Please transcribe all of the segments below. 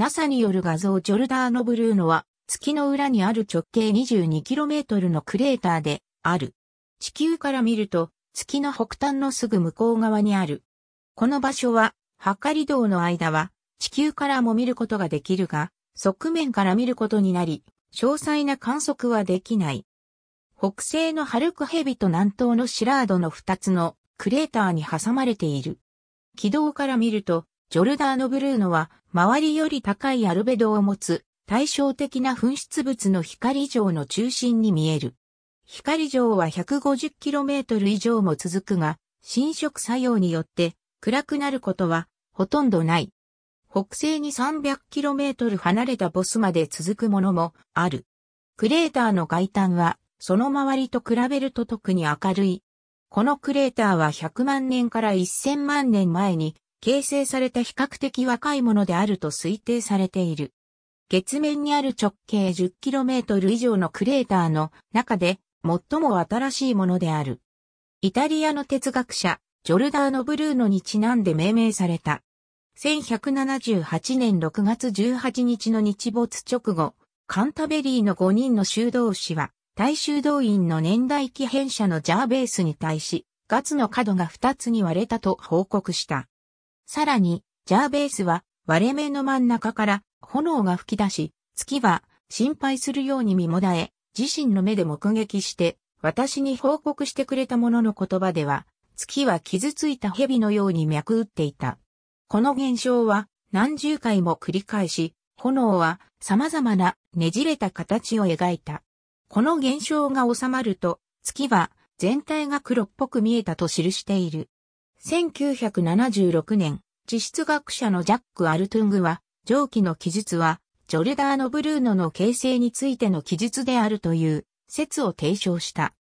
NASA による画像ジョルダーノ・ブルーノは月の裏にある直径 22km のクレーターである。地球から見ると月の北端のすぐ向こう側にある。この場所は、測り道の間は地球からも見ることができるが、側面から見ることになり、詳細な観測はできない。北西のハルクヘビと南東のシラードの2つのクレーターに挟まれている。軌道から見るとジョルダーノブルーノは、周りより高いアルベドを持つ、対照的な噴出物の光状の中心に見える。光状は 150km 以上も続くが、侵食作用によって暗くなることはほとんどない。北西に 300km 離れたボスまで続くものもある。クレーターの外端は、その周りと比べると特に明るい。このクレーターは100万年から1000万年前に形成された比較的若いものであると推定されている。月面にある直径 10km 以上のクレーターの中で最も新しいものである。イタリアの哲学者、ジョルダーノ・ブルーノにちなんで命名された。1178年6月18日の日没直後、カンタベリーの5人の修道士は、大修道院の年代記編者のジャーベースに対し、ガツの角が2つに割れたと報告した。さらに、ジャーベースは割れ目の真ん中から炎が吹き出し、月は心配するように身もだえ、自身の目で目撃して、私に報告してくれた者の言葉では、月は傷ついた蛇のように脈打っていた。この現象は何十回も繰り返し、炎は様々なねじれた形を描いた。この現象が収まると、月は全体が黒っぽく見えたと記している。1976年、地質学者のジャック・アルトゥングは、蒸気の記述は、ジョルダーノ・ブルーノの形成についての記述であるという説を提唱した。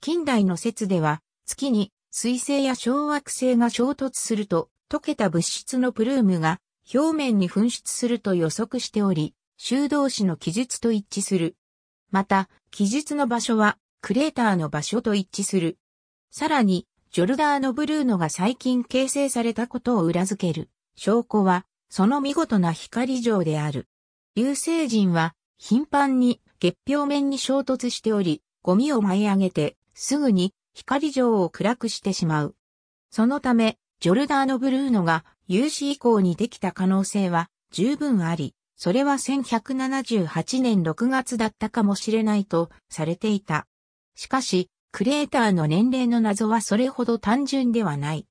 近代の説では、月に水星や小惑星が衝突すると、溶けた物質のプルームが表面に噴出すると予測しており、修道士の記述と一致する。また、記述の場所は、クレーターの場所と一致する。さらに、ジョルダーノ・ブルーノが最近形成されたことを裏付ける証拠は、その見事な光状である。流星人は頻繁に月表面に衝突しており、ゴミを舞い上げてすぐに光状を暗くしてしまう。そのため、ジョルダーノ・ブルーノが有史以降にできた可能性は十分あり、それは1178年6月だったかもしれないとされていた。しかし、クレーターの年齢の謎はそれほど単純ではない。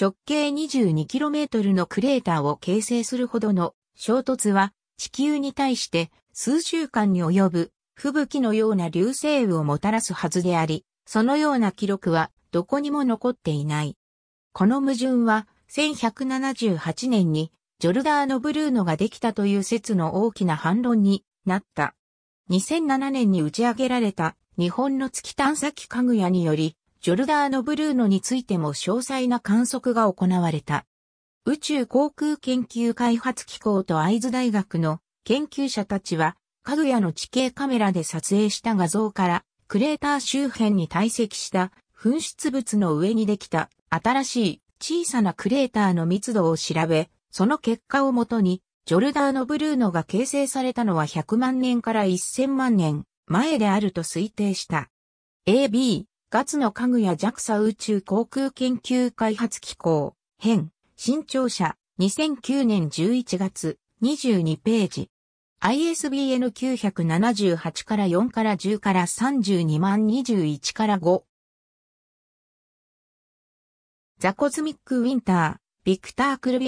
直径 22km のクレーターを形成するほどの衝突は地球に対して数週間に及ぶ吹雪のような流星雨をもたらすはずであり、そのような記録はどこにも残っていない。この矛盾は1178年にジョルダーノ・ブルーノができたという説の大きな反論になった。2007年に打ち上げられた日本の月探査機カグヤにより、ジョルダーノ・ブルーノについても詳細な観測が行われた。宇宙航空研究開発機構と会津大学の研究者たちは、カグヤの地形カメラで撮影した画像から、クレーター周辺に堆積した噴出物の上にできた新しい小さなクレーターの密度を調べ、その結果をもとに、ジョルダーノ・ブルーノが形成されたのは100万年から1000万年前であると推定した。AB、ガツの家具や JAXA 宇宙航空研究開発機構、編、新庁舎、2009年11月、22ページ。ISBN 978から4から10から32万21から5。ザコズミック・ウィンター、ビクター・クルビ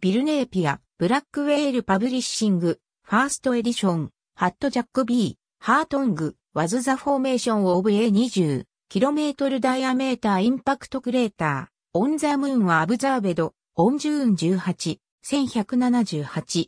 ビルネーピア、ブラックウェール・パブリッシング、ファーストエディション、ハット・ジャック・ B。ハートング、ワズザフォーメーションオブ A20、トルダイアメーターインパクトクレーター、オンザムーンはアブザーベド、オンジューン18、1178、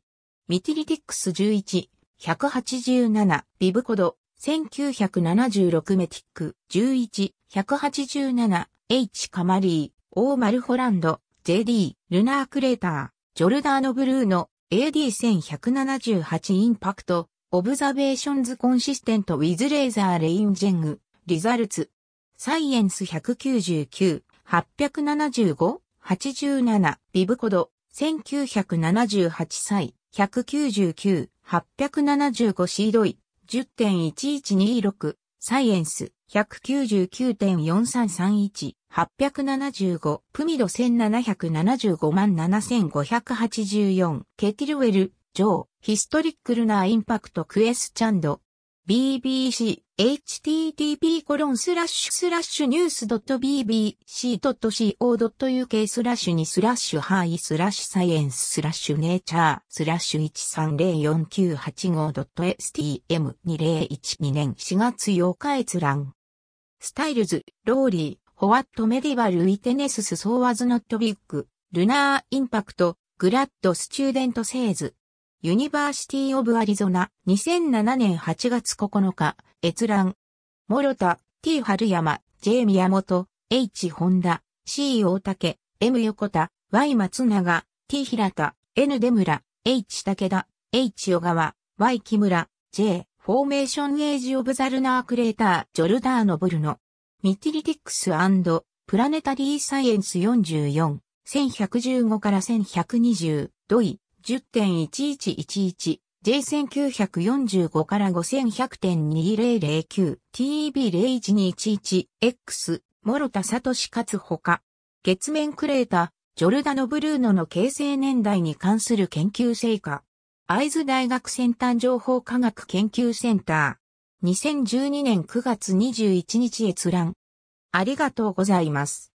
ミティリティックス11、187、ビブコド、1976メティック、11、187、H カマリー、オーマルホランド、JD、ルナークレーター、ジョルダーノブルーノ、AD1178 インパクト、オブザベーションズ・コンシステント・ウィズ・レーザー・レインジェング・リザルツ・サイエンス1 9 9十五。八十七。ビブコド千九1978歳九。八百七十五。シードイ十点一一二六。サイエンス百九九十点四三三一。八百七十五。プミド百七十五万七千五百八十四。ケティルウェル・ジョーヒストリックルナーインパクトクエスチャンド BBC http コロンスラッシュスラッシュニュース .bbc.co.uk スラッシュにスラッシュハイスラッシュサイエンススラッシュネイチャースラッシュ 130495.stm2012 年4月8日閲覧スタイルズ、ローリー、ホワットメディバルイテネススソーワズノットビッグ、ルナーインパクト、グラッドスチューデントセーズユニバーシティオブアリゾナ、2007年8月9日、閲覧。モロタ、T 春山、J 宮本、H 本田、C 大竹、M 横田、Y 松永、T 平田、N 出村、H ケ田、H 小川、Y 木村、J、フォーメーションエイジオブザルナークレーター、ジョルダーノブルノ、ミティリティックスプラネタリーサイエンス44、1115から1120、ドイ、10.1111 J1945 から5 1 0 0 2 0 0 9 TB01211 X 諸田聡勝ほか月面クレータジョルダノ・ブルーノの形成年代に関する研究成果会津大学先端情報科学研究センター2012年9月21日閲覧ありがとうございます。